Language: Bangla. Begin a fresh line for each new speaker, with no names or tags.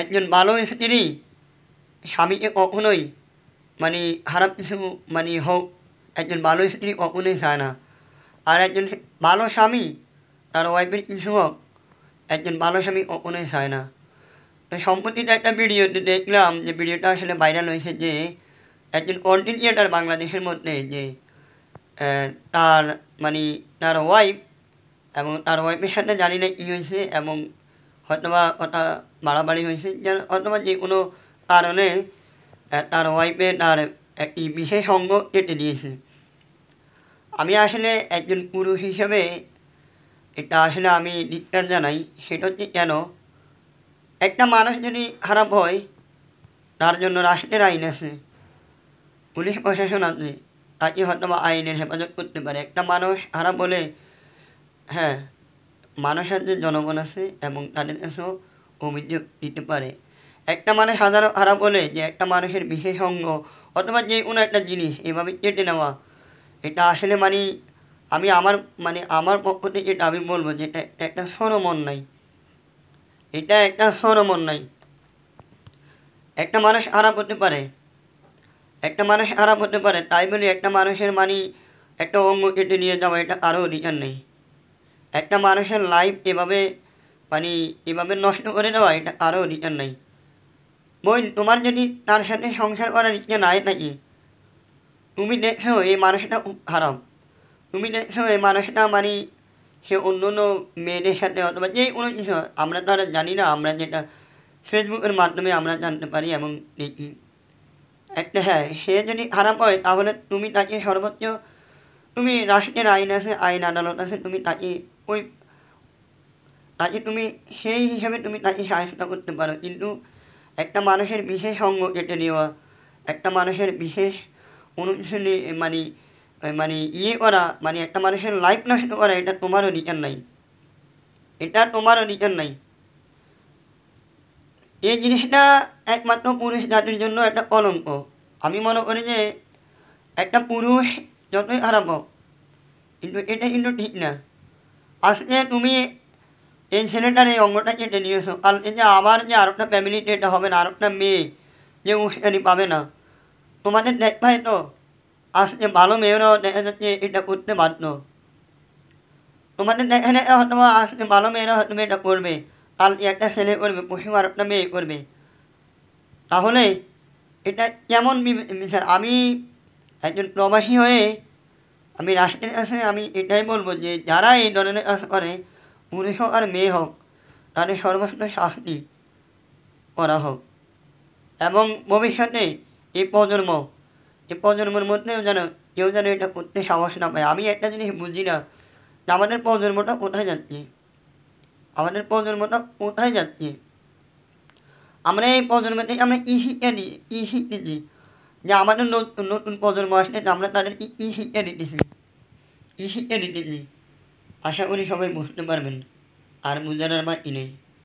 একজন ভালো স্ত্রী স্বামীকে কখনোই মানে খারাপ কিছু মানে হোক একজন ভালো স্ত্রী কখনোই চায় না আর একজন ভালো স্বামী তার ওয়াইফের কিছু হোক একজন ভালো স্বামী কখনোই চায় না তো সম্প্রতিতে একটা ভিডিওতে দেখলাম যে ভিডিওটা আসলে ভাইরাল হয়েছে যে একজন কন্টিনিয়েটার বাংলাদেশের মধ্যে যে তার মানে তার ওয়াইফ এবং তার ওয়াইফের সাথে জানি না কী হয়েছে এবং হয়তোবা কথা বাড়াবাড়ি হয়েছে যেন হয়তোবা যে কোনো কারণে তার ওয়াইফে তার একটি বিশেষ অঙ্গ কেটে দিয়েছে আমি আসলে একজন পুরুষ হিসেবে এটা আসলে আমি দিকটা জানাই সেটা হচ্ছে কেন একটা মানুষ যদি খারাপ হয় তার জন্য রাষ্ট্রের আইন আছে পুলিশ প্রশাসন আছে তাকে হয়তো আইনের হেফাজত করতে পারে একটা মানুষ খারাপ বলে হ্যাঁ মানুষের যে জনগণ আছে এবং তাদের কাছেও অভিযোগ দিতে পারে একটা মানুষ হাজার হারা বলে যে একটা মানুষের বিশেষ অঙ্গ অথবা যে কোনো একটা জিনিস এভাবে কেটে নেওয়া এটা আসলে মানে আমি আমার মানে আমার পক্ষ থেকে এটা আমি বলবো যে এটা একটা সরমন নাই এটা একটা সরমন নাই একটা মানুষ আরাপ হতে পারে একটা মানুষ আরাপ হতে পারে তাই বলে একটা মানুষের মানে একটা অঙ্গ কেটে নিয়ে যাওয়া এটা আরও অধিকার নেই একটা মানুষের লাইফ এভাবে মানে এভাবে নষ্ট করে দেওয়া এটা কারো অধিকার নাই বই তোমার যদি তার সাথে সংসার করার ইচ্ছে নাই থাকে তুমি দেখছো এই মানুষটা খুব খারাপ তুমি দেখছো এই মানুষটা মানে সে অন্য অন্য মেয়েদের সাথে অথবা যে কোনো কিছু আমরা তো আর জানি না আমরা যেটা ফেসবুকের মাধ্যমে আমরা জানতে পারি এবং দেখি একটা হ্যাঁ সে যদি খারাপ হয় তাহলে তুমি তাকে সর্বোচ্চ তুমি রাষ্ট্রের আইন আছে আইন আদালত আছে তুমি তাকে ওই তাকে তুমি সেই হিসেবে তুমি তাকে সাহায্য করতে পারো কিন্তু একটা মানুষের বিশেষ অঙ্গ কেটে নেওয়া একটা মানুষের বিশেষ অনুষ্ঠানে মানে মানে ইয়ে করা মানে একটা মানুষের লাইফ নষ্ট করা এটা তোমার অধিকার নাই এটা তোমার অধিকার নাই এই জিনিসটা একমাত্র পুরুষ জাতির জন্য একটা কলঙ্ক আমি মনে করি যে একটা পুরুষ যতই খারাপ হোক কিন্তু এটা কিন্তু ঠিক না আজকে তুমি এই ছেলেটার এই অঙ্গটা কেটে নিয়েছো কালকে যে আবার যে আরেকটা ফ্যামিলিতে এটা হবে না আরেকটা মেয়ে যে উস্কানি পাবে না তোমাদের দেখায় তো আজকে ভালো মেয়েরাও দেখা যাচ্ছে এটা করতে বাধ্য তোমাদের দেখা দেখা হয়তো আজকে ভালো মেয়েরা হয়তো এটা করবে কালকে একটা ছেলে করবে পশু আরেকটা মেয়ে করবে তাহলে এটা কেমন আমি একজন প্রবাসী হয়ে আমি রাষ্ট্রের কাছে আমি এটাই বলবো যে যারা এই ধরনের কাজ করে পুরুষ হোক আর মেয়ে হোক তাদের সর্বস্ত শাস্তি করা হোক এবং ভবিষ্যতে এই প্রজন্ম এই প্রজন্মের মধ্যেও যেন কেউ যেন এটা করতে সাহস না পায় আমি একটা জিনিস বুঝি না যে আমাদের প্রজন্মটা কোথায় যাচ্ছে আমাদের প্রজন্মটা কোথায় যাচ্ছে আমরা এই প্রজন্ম থেকে আমরা কী শিখে দিই কী শিখতেছি যে আমাদের নতুন নতুন প্রজন্ম আসলে আমরা তাদেরকে কী শিক্ষা দিতেছি কী শিক্ষা দিতেছি আশা করি সবাই বুঝতে পারবেন আর মুজারার আর ই নেই